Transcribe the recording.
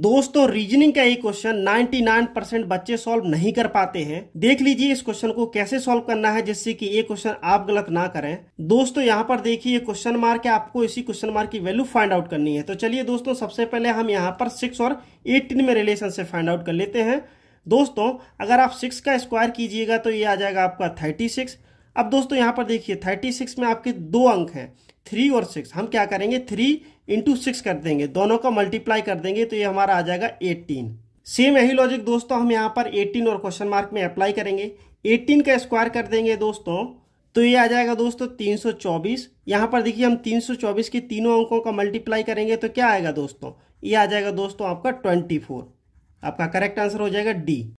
दोस्तों रीजनिंग का ये क्वेश्चन 99 परसेंट बच्चे सॉल्व नहीं कर पाते हैं देख लीजिए इस क्वेश्चन को कैसे सॉल्व करना है जिससे कि ये क्वेश्चन आप गलत ना करें दोस्तों यहाँ पर देखिए क्वेश्चन मार्क है आपको इसी क्वेश्चन मार्क की वैल्यू फाइंड आउट करनी है तो चलिए दोस्तों सबसे पहले हम यहाँ पर सिक्स और एटीन में रिलेशन से फाइंड आउट कर लेते हैं दोस्तों अगर आप सिक्स का स्क्वायर कीजिएगा तो ये आ जाएगा आपका थर्टी सिक्स अब दोस्तों यहाँ पर देखिए थर्टी सिक्स में आपके दो अंक हैं थ्री और सिक्स हम क्या करेंगे थ्री इंटू सिक्स कर देंगे दोनों का मल्टीप्लाई कर देंगे तो ये हमारा आ जाएगा एटीन सेम यही लॉजिक दोस्तों हम यहाँ पर एटीन और क्वेश्चन मार्क में अप्लाई करेंगे एटीन का स्क्वायर कर देंगे दोस्तों तो ये आ जाएगा दोस्तों 324 यहाँ पर देखिए हम चौबीस के तीनों अंकों का मल्टीप्लाई करेंगे तो क्या आएगा दोस्तों ये आ जाएगा दोस्तों आपका फोर आपका करेक्ट आंसर हो जाएगा डी